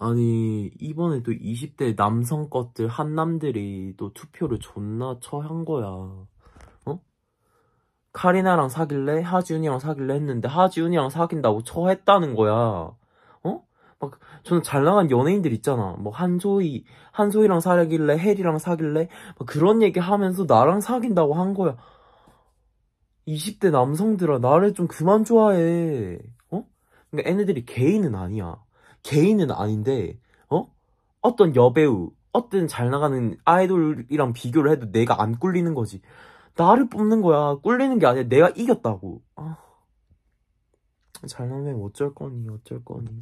아니 이번에 또 20대 남성 것들 한남들이 또 투표를 존나 처한 거야 어? 카리나랑 사귈래? 하지훈이랑 사귈래? 했는데 하지훈이랑 사귄다고 처했다는 거야 어? 막 저는 잘 나간 연예인들 있잖아 뭐 한소희 한소희랑 사귈래? 혜리랑 사귈래? 그런 얘기 하면서 나랑 사귄다고 한 거야 20대 남성들아 나를 좀 그만 좋아해 어? 그러니까 애네들이 개인은 아니야 개인은 아닌데 어 어떤 여배우 어떤 잘 나가는 아이돌이랑 비교를 해도 내가 안 꿀리는 거지 나를 뽑는 거야 꿀리는 게아니야 내가 이겼다고 아, 잘 나면 어쩔 거니 어쩔 거니